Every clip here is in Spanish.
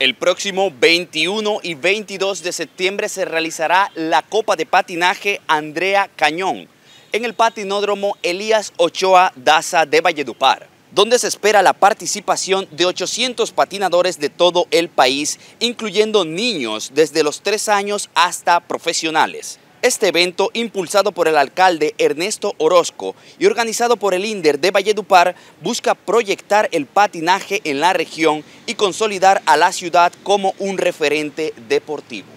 El próximo 21 y 22 de septiembre se realizará la Copa de Patinaje Andrea Cañón en el patinódromo Elías Ochoa Daza de Valledupar, donde se espera la participación de 800 patinadores de todo el país, incluyendo niños desde los 3 años hasta profesionales. Este evento, impulsado por el alcalde Ernesto Orozco y organizado por el INDER de Valledupar, busca proyectar el patinaje en la región y consolidar a la ciudad como un referente deportivo.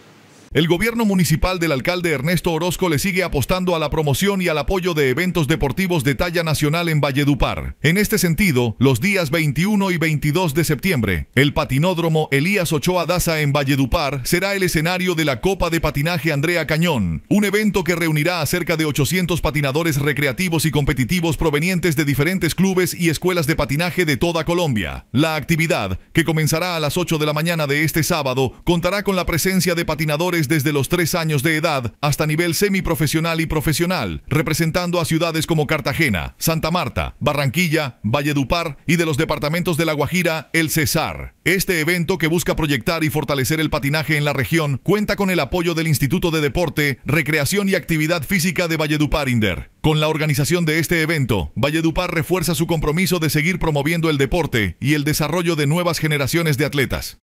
El gobierno municipal del alcalde Ernesto Orozco le sigue apostando a la promoción y al apoyo de eventos deportivos de talla nacional en Valledupar. En este sentido, los días 21 y 22 de septiembre, el patinódromo Elías Ochoa Daza en Valledupar será el escenario de la Copa de Patinaje Andrea Cañón, un evento que reunirá a cerca de 800 patinadores recreativos y competitivos provenientes de diferentes clubes y escuelas de patinaje de toda Colombia. La actividad, que comenzará a las 8 de la mañana de este sábado, contará con la presencia de patinadores desde los 3 años de edad hasta nivel semiprofesional y profesional, representando a ciudades como Cartagena, Santa Marta, Barranquilla, Valledupar y de los departamentos de La Guajira, El Cesar. Este evento que busca proyectar y fortalecer el patinaje en la región cuenta con el apoyo del Instituto de Deporte, Recreación y Actividad Física de Valledupar Inder. Con la organización de este evento, Valledupar refuerza su compromiso de seguir promoviendo el deporte y el desarrollo de nuevas generaciones de atletas.